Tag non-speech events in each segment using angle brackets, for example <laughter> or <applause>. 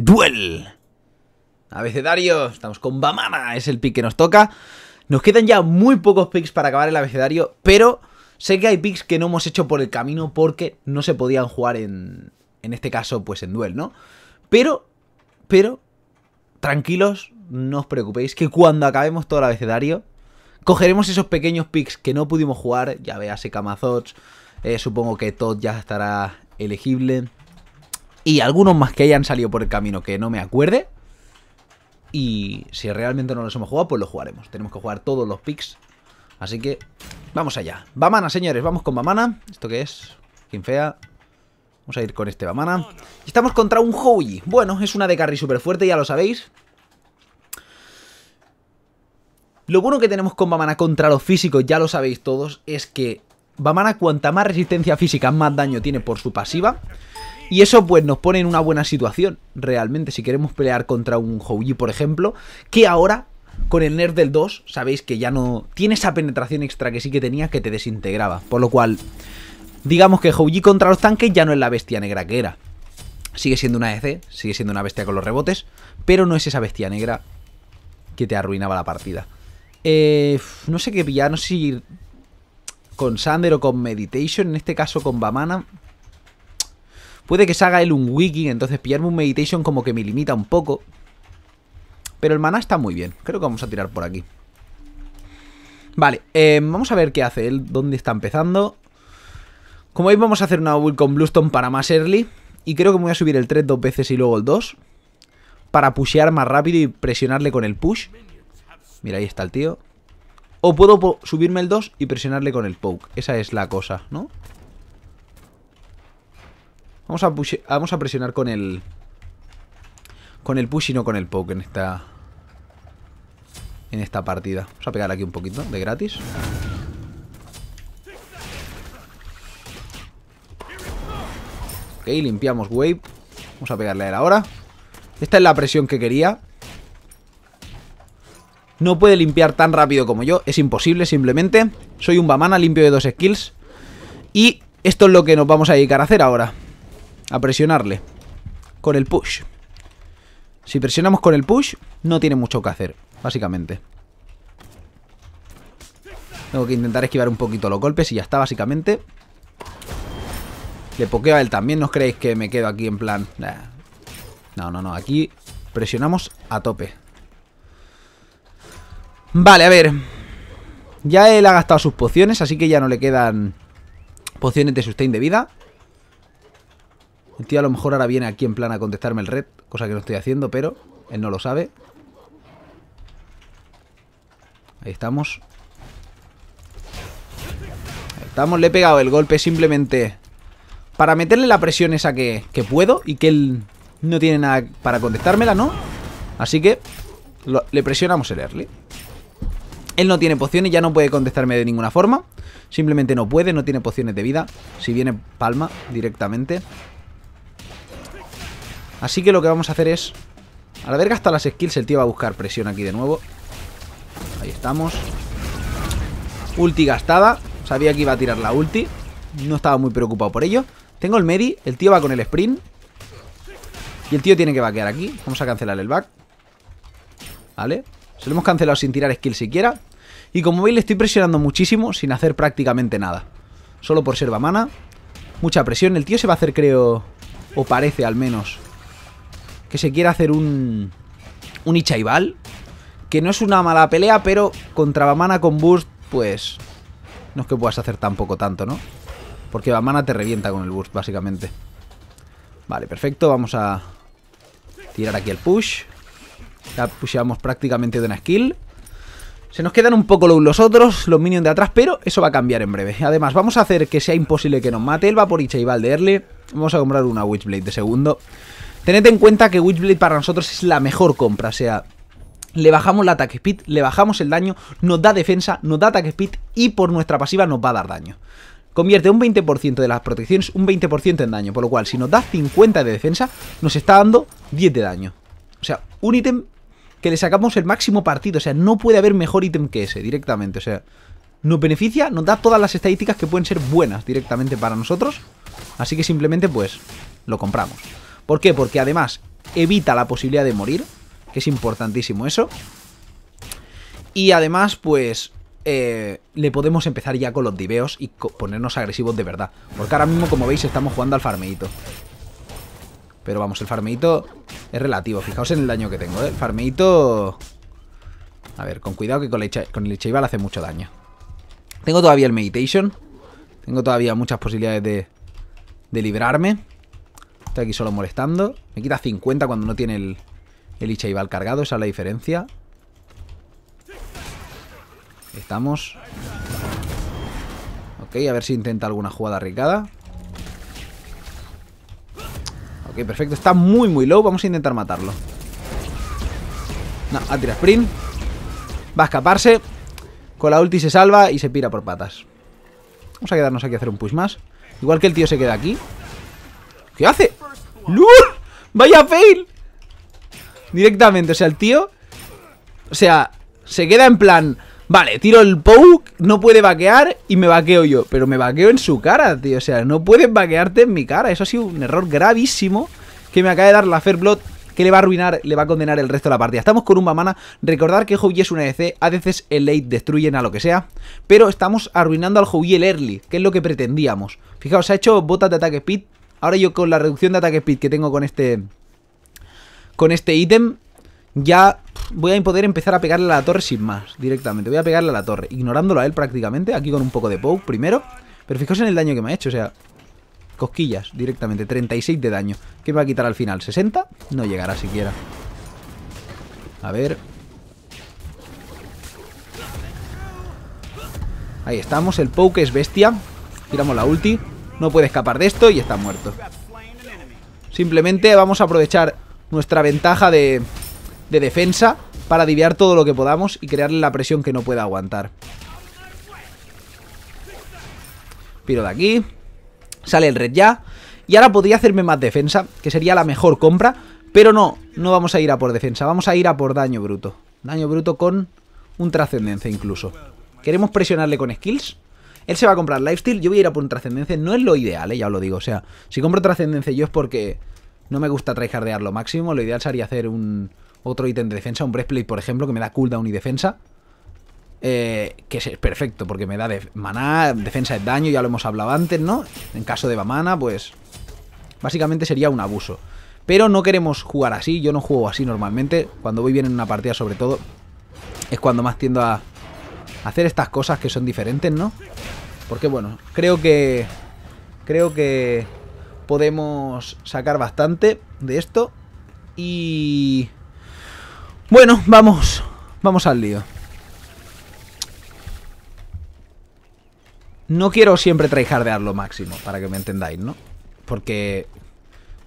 Duel. Abecedario, estamos con bamana es el pick que nos toca. Nos quedan ya muy pocos picks para acabar el abecedario, pero sé que hay picks que no hemos hecho por el camino porque no se podían jugar en, este caso, pues en Duel, ¿no? Pero, pero, tranquilos, no os preocupéis, que cuando acabemos todo el abecedario, cogeremos esos pequeños picks que no pudimos jugar, ya vease Kamazots, eh, supongo que Todd ya estará elegible y algunos más que hayan salido por el camino que no me acuerde. Y si realmente no los hemos jugado, pues los jugaremos. Tenemos que jugar todos los picks. Así que vamos allá. Bamana, señores, vamos con Bamana. ¿Esto qué es? fea? Vamos a ir con este Bamana. Estamos contra un Howie. Bueno, es una de carry súper fuerte, ya lo sabéis. Lo bueno que tenemos con Bamana contra los físicos, ya lo sabéis todos, es que Bamana cuanta más resistencia física, más daño tiene por su pasiva. Y eso pues nos pone en una buena situación, realmente, si queremos pelear contra un Houji, por ejemplo, que ahora con el nerf del 2, sabéis que ya no tiene esa penetración extra que sí que tenía que te desintegraba, por lo cual digamos que Houji contra los tanques ya no es la bestia negra que era. Sigue siendo una EC, sigue siendo una bestia con los rebotes, pero no es esa bestia negra que te arruinaba la partida. Eh, no sé qué pillar, no sé si con Sander o con Meditation, en este caso con Bamana, Puede que se haga él un wiki, entonces pillarme un meditation como que me limita un poco. Pero el maná está muy bien. Creo que vamos a tirar por aquí. Vale, em, vamos a ver qué hace él, dónde está empezando. Como veis vamos a hacer una build con Bluestone para más early. Y creo que voy a subir el 3 dos veces y luego el 2. Para pushear más rápido y presionarle con el push. Mira, ahí está el tío. O puedo subirme el 2 y presionarle con el poke. Esa es la cosa, ¿no? Vamos a, presionar con el... Con el push y no con el poke en esta... En esta partida. Vamos a pegar aquí un poquito de gratis. Ok, limpiamos wave. Vamos a pegarle a él ahora. Esta es la presión que quería. No puede limpiar tan rápido como yo. Es imposible, simplemente. Soy un Bamana limpio de dos skills. Y esto es lo que nos vamos a dedicar a hacer ahora a presionarle con el push. Si presionamos con el push, no tiene mucho que hacer, básicamente. Tengo que intentar esquivar un poquito los golpes y ya está, básicamente. Le pokeo a él también, ¿no creéis que me quedo aquí en plan? No, no, no, aquí presionamos a tope. Vale, a ver. Ya él ha gastado sus pociones, así que ya no le quedan pociones de sustain de vida. Un tío a lo mejor ahora viene aquí en plan a contestarme el red, cosa que no estoy haciendo, pero él no lo sabe. Ahí estamos. Ahí estamos, le he pegado el golpe simplemente para meterle la presión esa que, puedo y que él no tiene nada para contestármela, ¿no? Así que le presionamos el early. Él no tiene pociones, ya no puede contestarme de ninguna forma. Simplemente no puede, no tiene pociones de vida. Si viene palma directamente. Así que lo que vamos a hacer es... Al haber gastado las skills, el tío va a buscar presión aquí de nuevo. Ahí estamos. Ulti gastada. Sabía que iba a tirar la ulti. No estaba muy preocupado por ello. Tengo el medi. El tío va con el sprint. Y el tío tiene que vaquear aquí. Vamos a cancelar el back. ¿Vale? Se lo hemos cancelado sin tirar skill siquiera. Y como veis le estoy presionando muchísimo sin hacer prácticamente nada. Solo por ser mana. Mucha presión. El tío se va a hacer, creo... O parece al menos que se quiera hacer un, un Ichaibal. Que no es una mala pelea, pero contra Bamana con Burst, pues... No es que puedas hacer tampoco tanto, ¿no? Porque Bamana te revienta con el Burst, básicamente. Vale, perfecto. Vamos a tirar aquí el push. Ya pusheamos prácticamente de una skill. Se nos quedan un poco los otros, los minions de atrás, pero eso va a cambiar en breve. Además, vamos a hacer que sea imposible que nos mate. Él va por Ichaibal de early. Vamos a comprar una Witchblade de segundo. Tened en cuenta que Witchblade para nosotros es la mejor compra, o sea... Le bajamos la attack speed, le bajamos el daño, nos da defensa, nos da attack speed y por nuestra pasiva nos va a dar daño. Convierte un 20% de las protecciones un 20% en daño, por lo cual si nos da 50 de defensa, nos está dando 10 de daño. O sea, un ítem que le sacamos el máximo partido, o sea, no puede haber mejor ítem que ese directamente, o sea, nos beneficia, nos da todas las estadísticas que pueden ser buenas directamente para nosotros, así que simplemente pues lo compramos. ¿Por qué? Porque además evita la posibilidad de morir, que es importantísimo eso. Y además, pues, eh, le podemos empezar ya con los diveos y ponernos agresivos de verdad. Porque ahora mismo, como veis, estamos jugando al farmeito. Pero vamos, el farmeito es relativo. Fijaos en el daño que tengo, ¿eh? El farmeito... A ver, con cuidado que con, el con hace mucho daño. Tengo todavía el Meditation. Tengo todavía muchas posibilidades de, de librarme. Estoy aquí solo molestando. Me quita 50 cuando no tiene el, el cargado. Esa es la diferencia. Estamos. Ok, a ver si intenta alguna jugada arriesgada. Ok, perfecto. Está muy, muy low. Vamos a intentar matarlo. No, a tira sprint. Va a escaparse. Con la ulti se salva y se pira por patas. Vamos a quedarnos aquí a hacer un push más. Igual que el tío se queda aquí. ¿Qué hace? ¡Lul! ¡Vaya fail! Directamente, o sea, el tío O sea, se queda en plan Vale, tiro el poke, no puede vaquear y me vaqueo yo. Pero me vaqueo en su cara, tío. O sea, no puedes vaquearte en mi cara. Eso ha sido un error gravísimo que me acaba de dar la Blood que le va a arruinar, le va a condenar el resto de la partida. Estamos con un Bamana. Recordar que Jovi es una EDC. a veces el late destruyen a lo que sea, pero estamos arruinando al Jovi el early, que es lo que pretendíamos. Fijaos, ha hecho botas de ataque speed Ahora yo con la reducción de ataque speed que tengo con este... Con este ítem, ya voy a poder empezar a pegarle a la torre sin más, directamente. Voy a pegarle a la torre, ignorándolo a él prácticamente, aquí con un poco de poke primero. Pero fijaos en el daño que me ha hecho, o sea, cosquillas directamente, 36 de daño. ¿Qué me va a quitar al final? ¿60? No llegará siquiera. A ver... Ahí estamos, el poke es bestia. Tiramos la ulti no puede escapar de esto y está muerto. Simplemente vamos a aprovechar nuestra ventaja de, defensa para aliviar todo lo que podamos y crearle la presión que no pueda aguantar. Piro de aquí. Sale el red ya. Y ahora podría hacerme más defensa, que sería la mejor compra. Pero no, no vamos a ir a por defensa. Vamos a ir a por daño bruto. Daño bruto con un trascendencia incluso. ¿Queremos presionarle con skills? Él se va a comprar Lifesteal, yo voy a ir a por un Trascendencia. No es lo ideal, ¿eh? ya os lo digo. O sea, si compro Trascendencia yo es porque no me gusta tryhardear lo máximo. Lo ideal sería hacer un otro ítem de defensa, un breastplate, por ejemplo, que me da cooldown y defensa. Eh, que es perfecto, porque me da de maná, defensa de daño, ya lo hemos hablado antes, ¿no? En caso de Bamana, pues... Básicamente sería un abuso. Pero no queremos jugar así, yo no juego así normalmente. Cuando voy bien en una partida, sobre todo, es cuando más tiendo a hacer estas cosas que son diferentes, ¿no? Porque bueno, creo que... Creo que podemos sacar bastante de esto. Y... Bueno, vamos. Vamos al lío. No quiero siempre tryhardear lo máximo, para que me entendáis, ¿no? Porque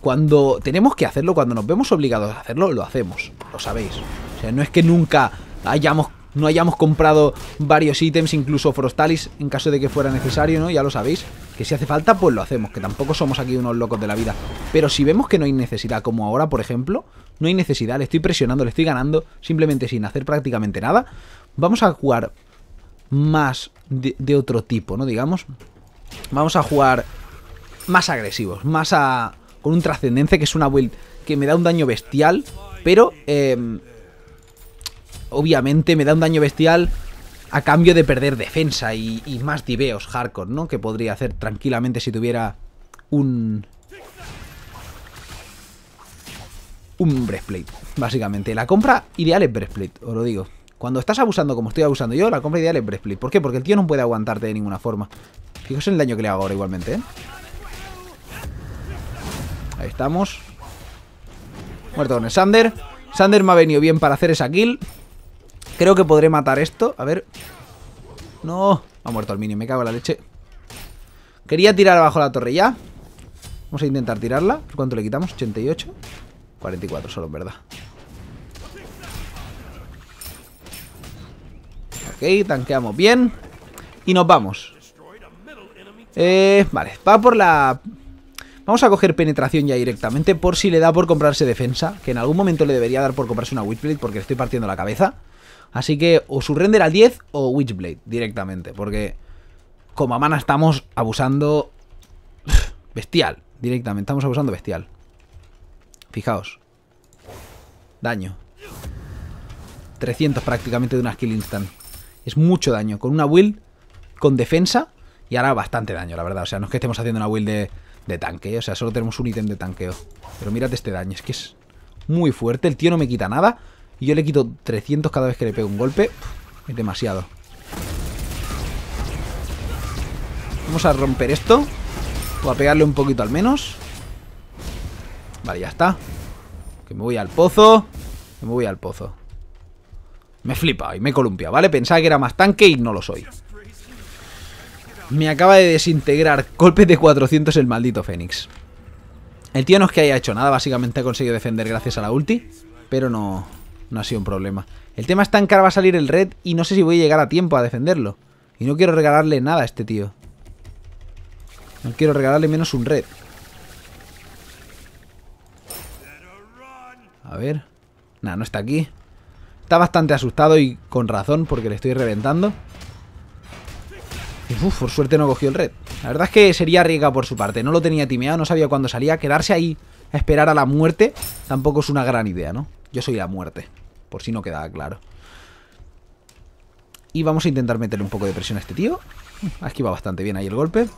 cuando tenemos que hacerlo, cuando nos vemos obligados a hacerlo, lo hacemos, lo sabéis. O sea, no es que nunca hayamos no hayamos comprado varios ítems, incluso Frostalis, en caso de que fuera necesario, ¿no? Ya lo sabéis, que si hace falta, pues lo hacemos, que tampoco somos aquí unos locos de la vida. Pero si vemos que no hay necesidad, como ahora, por ejemplo, no hay necesidad, le estoy presionando, le estoy ganando, simplemente sin hacer prácticamente nada, vamos a jugar más de, otro tipo, ¿no? Digamos, vamos a jugar más agresivos, más a... con un trascendencia que es una build que me da un daño bestial, pero... Eh, obviamente me da un daño bestial a cambio de perder defensa y, más diveos hardcore, ¿no? Que podría hacer tranquilamente si tuviera un... Un breastplate, básicamente. La compra ideal es breastplate, os lo digo. Cuando estás abusando como estoy abusando yo, la compra ideal es breastplate. ¿Por qué? Porque el tío no puede aguantarte de ninguna forma. Fijaos en el daño que le hago ahora igualmente, ¿eh? Ahí estamos. Muerto con el Sander. Sander me ha venido bien para hacer esa kill. Creo que podré matar esto. A ver. No. Ha muerto el minion. Me cago en la leche. Quería tirar abajo la torre ya. Vamos a intentar tirarla. ¿Cuánto le quitamos? 88. 44 solo, en verdad. Ok, tanqueamos bien. Y nos vamos. Eh, vale, va por la... Vamos a coger penetración ya directamente por si le da por comprarse defensa, que en algún momento le debería dar por comprarse una Witblade porque le estoy partiendo la cabeza. Así que o Surrender al 10 o Witchblade directamente, porque como mana estamos abusando <sighs> bestial, directamente, estamos abusando bestial. Fijaos. Daño. 300 prácticamente de una skill instant. Es mucho daño. Con una build, con defensa, y hará bastante daño, la verdad. O sea, no es que estemos haciendo una build de, tanque. ¿eh? O sea, solo tenemos un ítem de tanqueo. Pero mirad este daño. Es que es muy fuerte. El tío no me quita nada. Y yo le quito 300 cada vez que le pego un golpe. Es demasiado. Vamos a romper esto. O a pegarle un poquito al menos. Vale, ya está. Que me voy al pozo. Que me voy al pozo. Me flipa y me columpia, ¿vale? Pensaba que era más tanque y no lo soy. Me acaba de desintegrar Golpe de 400 el maldito Fénix. El tío no es que haya hecho nada, básicamente ha conseguido defender gracias a la ulti, pero no, no ha sido un problema. El tema es tan cara va a salir el red y no sé si voy a llegar a tiempo a defenderlo. Y no quiero regalarle nada a este tío. No quiero regalarle menos un red. A ver. Nada, no está aquí. Está bastante asustado y con razón porque le estoy reventando. uff, por suerte no cogió el red. La verdad es que sería riega por su parte. No lo tenía timeado, no sabía cuándo salía. Quedarse ahí a esperar a la muerte tampoco es una gran idea, ¿no? Yo soy la muerte por si no quedaba claro. Y vamos a intentar meterle un poco de presión a este tío. Ha esquivado bastante bien ahí el golpe.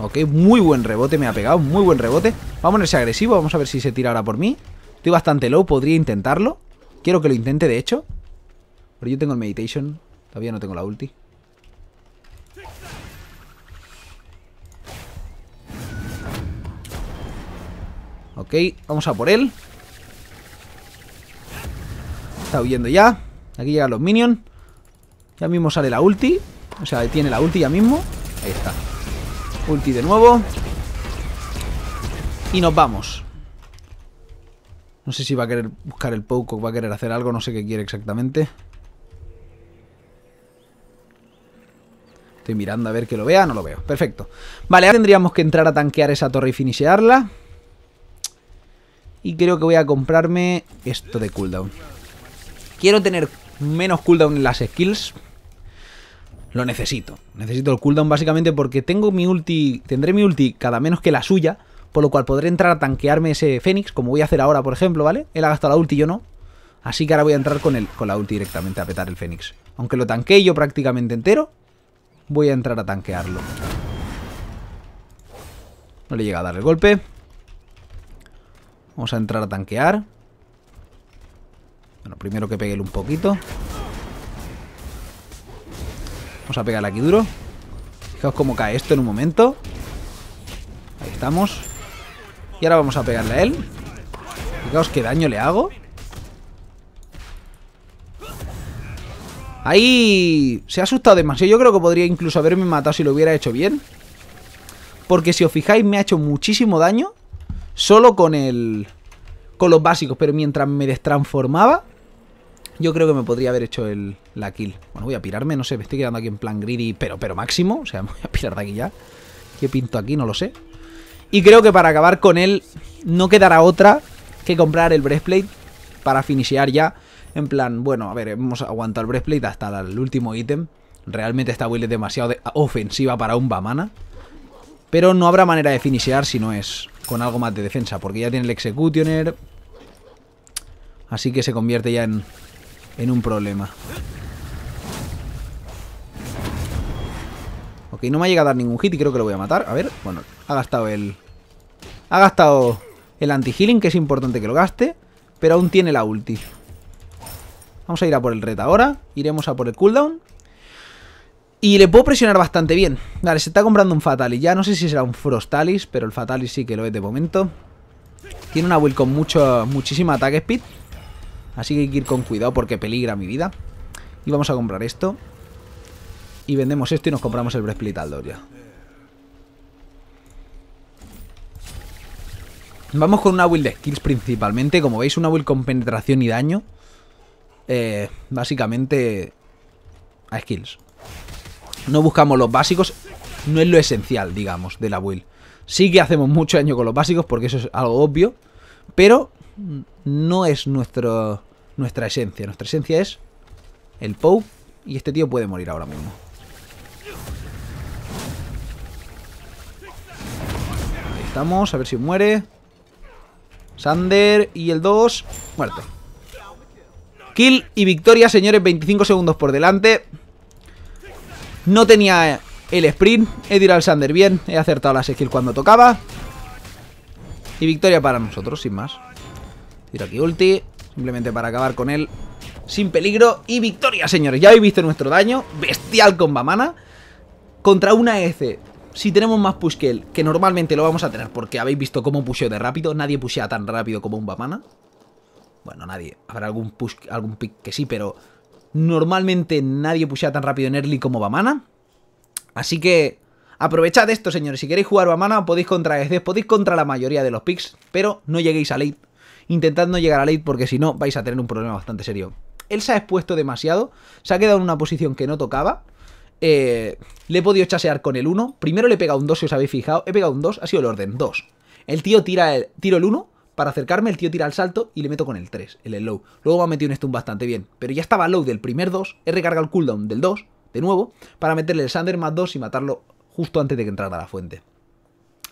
Ok, muy buen rebote me ha pegado, muy buen rebote. Vamos a ponerse agresivo, vamos a ver si se tira ahora por mí. Estoy bastante low, podría intentarlo. Quiero que lo intente, de hecho. Pero yo tengo el Meditation, todavía no tengo la ulti. Ok, vamos a por él. Está huyendo ya. Aquí llegan los minions. Ya mismo sale la ulti. O sea, tiene la ulti ya mismo. Ahí está. Ulti de nuevo. Y nos vamos. No sé si va a querer buscar el Poco, va a querer hacer algo, no sé qué quiere exactamente. Estoy mirando a ver que lo vea, no lo veo. Perfecto. Vale, ahora tendríamos que entrar a tanquear esa torre y finisearla. Y creo que voy a comprarme esto de cooldown. Quiero tener menos cooldown en las skills. Lo necesito. Necesito el cooldown básicamente porque tengo mi ulti... Tendré mi ulti cada menos que la suya. Por lo cual podré entrar a tanquearme ese Fénix, como voy a hacer ahora, por ejemplo, ¿vale? Él ha gastado la ulti, yo no. Así que ahora voy a entrar con, el, con la ulti directamente a petar el Fénix. Aunque lo tanquee yo prácticamente entero, voy a entrar a tanquearlo. No le llega a dar el golpe. Vamos a entrar a tanquear. Bueno, primero que peguele un poquito. Vamos a pegarle aquí duro. Fijaos cómo cae esto en un momento. Ahí estamos. Y ahora vamos a pegarle a él. Fijaos qué daño le hago. Ahí se ha asustado demasiado. Yo creo que podría incluso haberme matado si lo hubiera hecho bien. Porque si os fijáis me ha hecho muchísimo daño. Solo con el. Con los básicos. Pero mientras me destransformaba. Yo creo que me podría haber hecho el, la kill. Bueno, voy a pirarme, no sé, me estoy quedando aquí en plan greedy, pero, pero máximo. O sea, <laughs> me voy a pirar de aquí ya. ¿Qué pinto aquí? No lo sé. Y creo que para acabar con él no quedará otra que comprar el breastplate para finishear ya. En plan, bueno, a ver, hemos aguantado el breastplate hasta el último ítem. Realmente esta build es demasiado ofensiva para un Bamana. Pero no habrá manera de finishear si no es con algo más de defensa, porque ya tiene el Executioner. Así que se convierte ya en, un problema. Ok, no me ha llegado a dar ningún hit y creo que lo voy a matar. A ver, bueno, ha gastado el... Ha gastado el anti-healing, que es importante que lo gaste, pero aún tiene la ulti. Vamos a ir a por el red ahora, iremos a por el cooldown y le puedo presionar bastante bien. Vale, se está comprando un Fatalis. Ya no sé si será un Frostalis, pero el Fatalis sí que lo es de momento. Tiene una build con mucho, muchísima attack speed. Así que hay que ir con cuidado porque peligra mi vida. Y vamos a comprar esto. Y vendemos esto y nos compramos el al Doria. Vamos con una build de skills principalmente. Como veis, una build con penetración y daño. Eh, básicamente a skills. No buscamos los básicos, no es lo esencial, digamos, de la Will. Sí que hacemos mucho daño con los básicos porque eso es algo obvio, pero no es nuestro, nuestra esencia. Nuestra esencia es el Pou y este tío puede morir ahora mismo. Ahí estamos, a ver si muere. Sander y el 2, muerto. Kill y victoria, señores, 25 segundos por delante. No tenía el sprint. al Sander bien. He acertado las skills cuando tocaba. Y victoria para nosotros, sin más. Tiro aquí ulti. Simplemente para acabar con él. Sin peligro. Y victoria, señores. Ya habéis visto nuestro daño. Bestial con Bamana. Contra una EC. Si tenemos más push que que normalmente lo vamos a tener porque habéis visto cómo pusheo de rápido. Nadie pushea tan rápido como un Bamana. Bueno, nadie. Habrá algún push, algún pick que sí, pero Normalmente nadie pushea tan rápido en early como Bamana. Así que aprovechad esto, señores. Si queréis jugar Bamana, podéis contra ESD podéis contra la mayoría de los picks, pero no lleguéis a late. Intentad no llegar a late porque si no vais a tener un problema bastante serio. Él se ha expuesto demasiado, se ha quedado en una posición que no tocaba. Eh, le he podido chasear con el 1. Primero le he pegado un 2, si os habéis fijado. He pegado un 2, ha sido el orden 2. El tío tira el, tiro el 1, para acercarme, el tío tira al salto y le meto con el 3, el low Luego me ha metido un stun bastante bien. Pero ya estaba low del primer 2, he recargado el cooldown del 2, de nuevo, para meterle el Sander más 2 y matarlo justo antes de que entrara la fuente.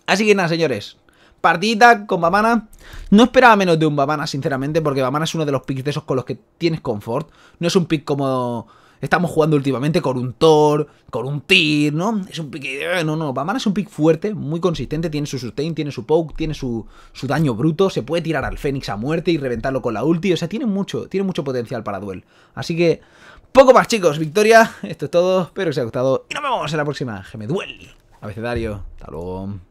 Así que nada, señores. partida con Bamana. No esperaba menos de un Bamana, sinceramente, porque Bamana es uno de los picks de esos con los que tienes confort. No es un pick como Estamos jugando últimamente con un Thor, con un Tyr, ¿no? Es un pick... Eh, no, no, Bamana es un pick fuerte, muy consistente, tiene su sustain, tiene su poke, tiene su, daño bruto, se puede tirar al Fénix a muerte y reventarlo con la ulti, o sea, tiene mucho, tiene mucho potencial para duel. Así que, poco más chicos, victoria, esto es todo, espero que os haya gustado y nos vemos en la próxima. me Duel, abecedario, hasta luego.